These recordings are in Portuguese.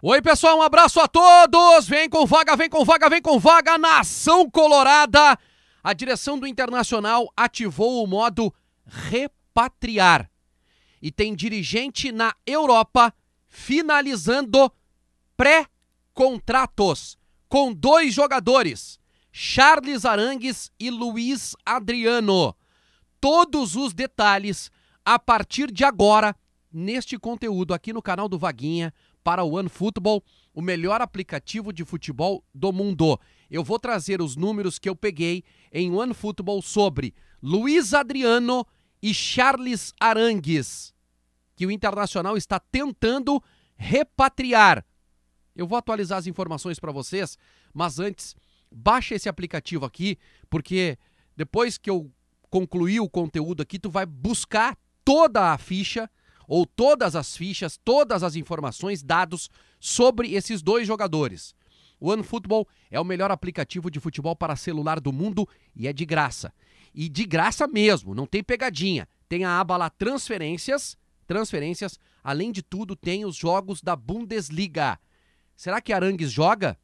Oi, pessoal, um abraço a todos! Vem com vaga, vem com vaga, vem com vaga, nação colorada! A direção do Internacional ativou o modo repatriar e tem dirigente na Europa finalizando pré-contratos com dois jogadores, Charles Arangues e Luiz Adriano. Todos os detalhes a partir de agora neste conteúdo aqui no canal do Vaguinha para o OneFootball, o melhor aplicativo de futebol do mundo. Eu vou trazer os números que eu peguei em OneFootball sobre Luiz Adriano e Charles Arangues, que o Internacional está tentando repatriar. Eu vou atualizar as informações para vocês, mas antes, baixa esse aplicativo aqui, porque depois que eu concluir o conteúdo aqui, tu vai buscar toda a ficha ou todas as fichas, todas as informações, dados sobre esses dois jogadores. O OneFootball é o melhor aplicativo de futebol para celular do mundo e é de graça. E de graça mesmo, não tem pegadinha. Tem a aba lá transferências, transferências. Além de tudo, tem os jogos da Bundesliga. Será que Arangues joga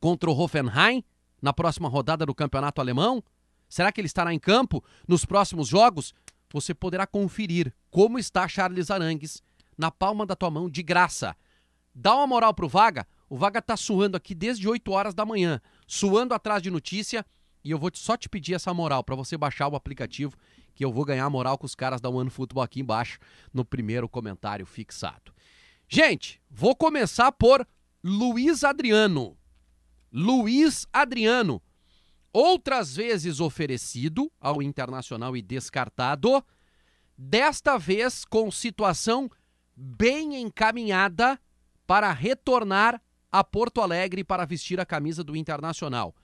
contra o Hoffenheim na próxima rodada do Campeonato Alemão? Será que ele estará em campo nos próximos jogos? você poderá conferir como está Charles Arangues na palma da tua mão de graça. Dá uma moral pro Vaga. O Vaga tá suando aqui desde 8 horas da manhã, suando atrás de notícia, e eu vou só te pedir essa moral para você baixar o aplicativo que eu vou ganhar moral com os caras da One Futebol aqui embaixo no primeiro comentário fixado. Gente, vou começar por Luiz Adriano. Luiz Adriano outras vezes oferecido ao Internacional e descartado, desta vez com situação bem encaminhada para retornar a Porto Alegre para vestir a camisa do Internacional.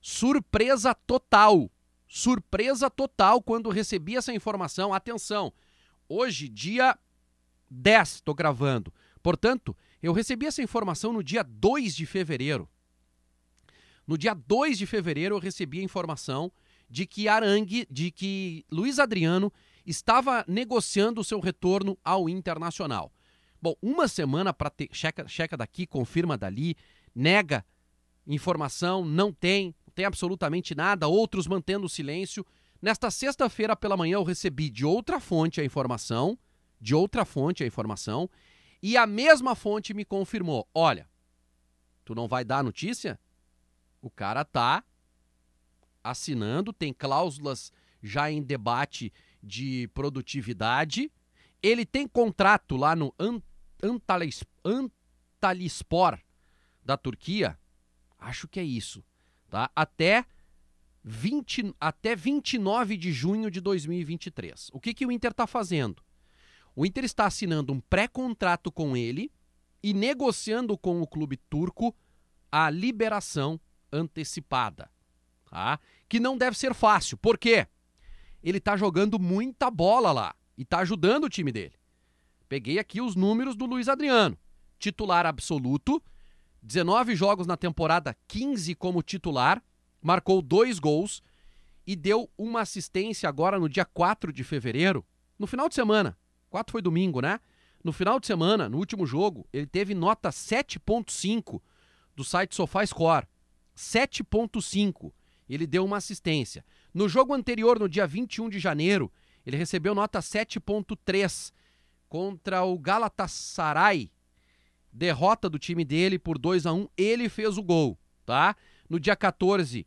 Surpresa total. Surpresa total quando recebi essa informação. Atenção. Hoje, dia 10, estou gravando. Portanto, eu recebi essa informação no dia 2 de fevereiro. No dia 2 de fevereiro, eu recebi a informação de que Arangue, de que Luiz Adriano estava negociando o seu retorno ao Internacional. Bom, uma semana para ter checa, checa daqui, confirma dali, nega informação, não tem, não tem absolutamente nada, outros mantendo o silêncio. Nesta sexta-feira pela manhã eu recebi de outra fonte a informação, de outra fonte a informação, e a mesma fonte me confirmou: "Olha, tu não vai dar a notícia? O cara tá assinando, tem cláusulas já em debate de produtividade. Ele tem contrato lá no Antalis, Antalispor da Turquia. Acho que é isso, tá? Até 20, até 29 de junho de 2023. O que, que o Inter está fazendo? O Inter está assinando um pré-contrato com ele e negociando com o clube turco a liberação antecipada, tá? Que não deve ser fácil. Por quê? Ele tá jogando muita bola lá e tá ajudando o time dele. Peguei aqui os números do Luiz Adriano. Titular absoluto, 19 jogos na temporada, 15 como titular, marcou dois gols e deu uma assistência agora no dia 4 de fevereiro, no final de semana. 4 foi domingo, né? No final de semana, no último jogo, ele teve nota 7.5 do site SofaScore. 7.5. Ele deu uma assistência. No jogo anterior, no dia 21 de janeiro, ele recebeu nota 7.3 contra o Galatasaray. Derrota do time dele por 2 a 1 ele fez o gol, tá? No dia 14,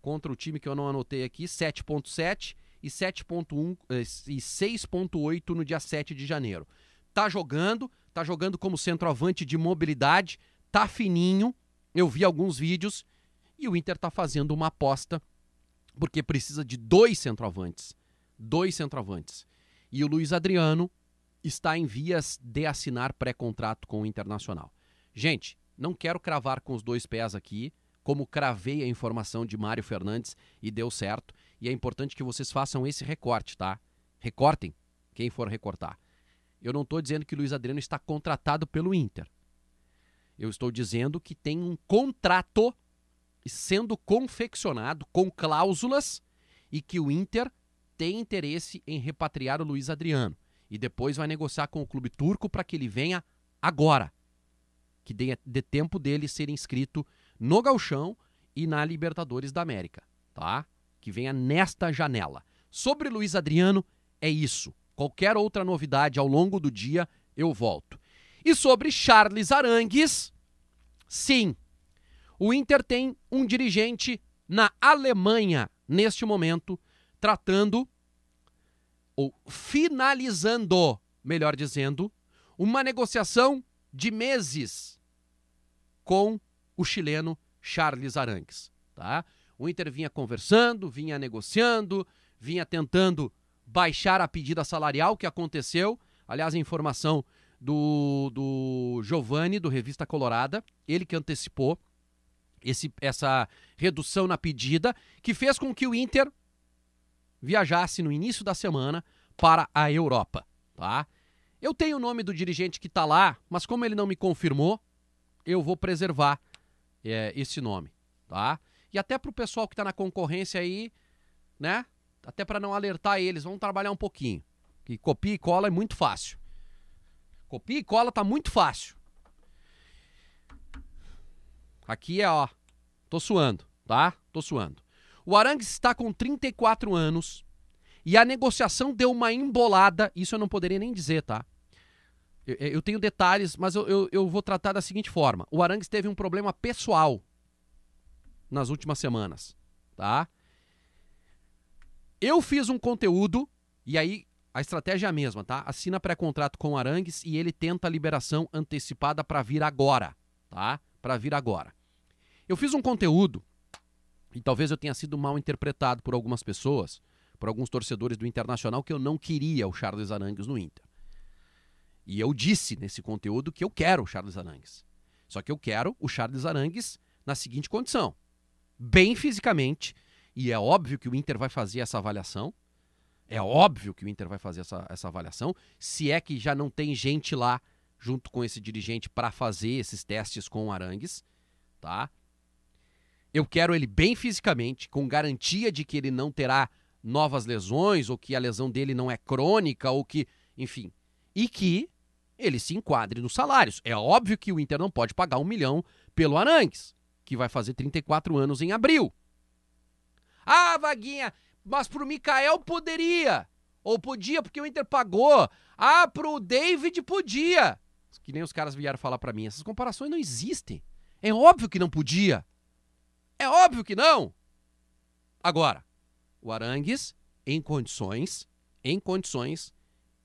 contra o time que eu não anotei aqui, 7.7 e 7.1 eh, e 6.8 no dia 7 de janeiro. Tá jogando, tá jogando como centroavante de mobilidade, tá fininho, eu vi alguns vídeos e o Inter está fazendo uma aposta porque precisa de dois centroavantes. Dois centroavantes. E o Luiz Adriano está em vias de assinar pré-contrato com o Internacional. Gente, não quero cravar com os dois pés aqui, como cravei a informação de Mário Fernandes e deu certo. E é importante que vocês façam esse recorte, tá? Recortem, quem for recortar. Eu não estou dizendo que o Luiz Adriano está contratado pelo Inter. Eu estou dizendo que tem um contrato sendo confeccionado com cláusulas e que o Inter tem interesse em repatriar o Luiz Adriano e depois vai negociar com o clube turco para que ele venha agora, que dê, dê, tempo dele ser inscrito no Galchão e na Libertadores da América, tá? Que venha nesta janela. Sobre Luiz Adriano é isso. Qualquer outra novidade ao longo do dia eu volto. E sobre Charles Arangues, sim, o Inter tem um dirigente na Alemanha neste momento tratando ou finalizando, melhor dizendo, uma negociação de meses com o chileno Charles Arangues, tá? O Inter vinha conversando, vinha negociando, vinha tentando baixar a pedida salarial que aconteceu. Aliás, a informação do, do Giovanni, do Revista Colorada, ele que antecipou esse, essa redução na pedida, que fez com que o Inter viajasse no início da semana para a Europa, tá? Eu tenho o nome do dirigente que está lá, mas como ele não me confirmou, eu vou preservar é, esse nome, tá? E até para o pessoal que está na concorrência aí, né? Até para não alertar eles, vamos trabalhar um pouquinho. Que copia e cola é muito fácil. Copia e cola tá muito fácil. Aqui é, ó. Tô suando, tá? Tô suando. O Arangues está com 34 anos e a negociação deu uma embolada. Isso eu não poderia nem dizer, tá? Eu, eu tenho detalhes, mas eu, eu, eu vou tratar da seguinte forma. O Arangues teve um problema pessoal nas últimas semanas, tá? Eu fiz um conteúdo, e aí a estratégia é a mesma, tá? Assina pré-contrato com o Arangues e ele tenta a liberação antecipada para vir agora, tá? Para vir agora. Eu fiz um conteúdo e talvez eu tenha sido mal interpretado por algumas pessoas, por alguns torcedores do Internacional que eu não queria o Charles Arangues no Inter. E eu disse nesse conteúdo que eu quero o Charles Arangues. Só que eu quero o Charles Arangues na seguinte condição: bem fisicamente, e é óbvio que o Inter vai fazer essa avaliação é óbvio que o Inter vai fazer essa, essa avaliação, se é que já não tem gente lá junto com esse dirigente para fazer esses testes com o Arangues, tá? Eu quero ele bem fisicamente, com garantia de que ele não terá novas lesões, ou que a lesão dele não é crônica, ou que, enfim, e que ele se enquadre nos salários. É óbvio que o Inter não pode pagar um milhão pelo Arangues, que vai fazer 34 anos em abril. Ah, Vaguinha, mas pro Mikael poderia. Ou podia, porque o Inter pagou. Ah, pro David podia. Que nem os caras vieram falar para mim. Essas comparações não existem. É óbvio que não podia. É óbvio que não. Agora, o Arangues, em condições, em condições,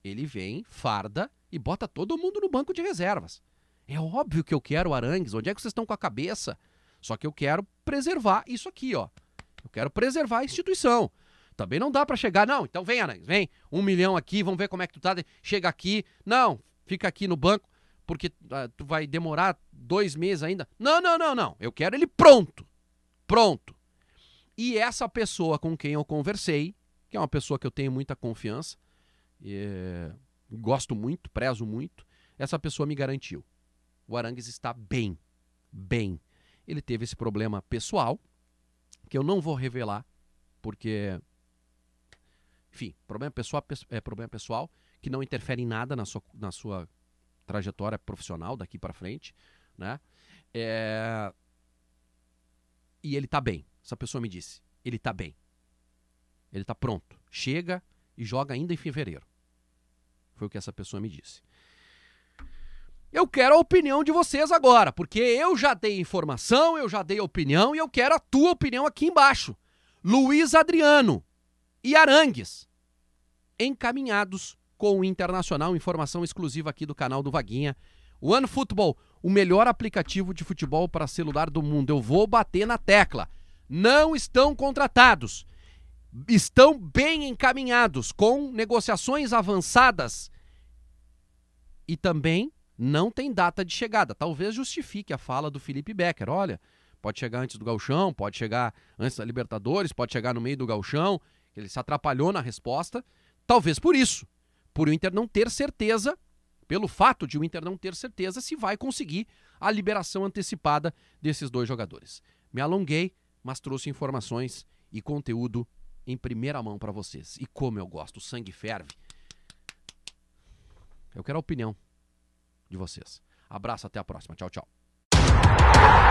ele vem, farda e bota todo mundo no banco de reservas. É óbvio que eu quero o Arangues. Onde é que vocês estão com a cabeça? Só que eu quero preservar isso aqui, ó. Eu quero preservar a instituição. Também não dá para chegar, não. Então vem, Arangues, vem. Um milhão aqui, vamos ver como é que tu tá. Chega aqui. Não, fica aqui no banco, porque uh, tu vai demorar dois meses ainda. Não, não, não, não. Eu quero ele pronto. Pronto. E essa pessoa com quem eu conversei, que é uma pessoa que eu tenho muita confiança, é, gosto muito, prezo muito, essa pessoa me garantiu. O Arangues está bem. Bem. Ele teve esse problema pessoal, que eu não vou revelar, porque enfim, problema pessoal é problema pessoal que não interfere em nada na sua, na sua trajetória profissional daqui para frente, né? É... E ele tá bem. Essa pessoa me disse, ele tá bem. Ele tá pronto. Chega e joga ainda em fevereiro. Foi o que essa pessoa me disse. Eu quero a opinião de vocês agora, porque eu já dei informação, eu já dei opinião e eu quero a tua opinião aqui embaixo. Luiz Adriano, e Arangues, encaminhados com o Internacional. Informação exclusiva aqui do canal do Vaguinha. One Football, o melhor aplicativo de futebol para celular do mundo. Eu vou bater na tecla. Não estão contratados. Estão bem encaminhados com negociações avançadas e também não tem data de chegada. Talvez justifique a fala do Felipe Becker. Olha, pode chegar antes do galchão, pode chegar antes da Libertadores, pode chegar no meio do galchão. Ele se atrapalhou na resposta, talvez por isso, por o Inter não ter certeza, pelo fato de o Inter não ter certeza se vai conseguir a liberação antecipada desses dois jogadores. Me alonguei, mas trouxe informações e conteúdo em primeira mão para vocês. E como eu gosto, o sangue ferve. Eu quero a opinião de vocês. Abraço, até a próxima. Tchau, tchau.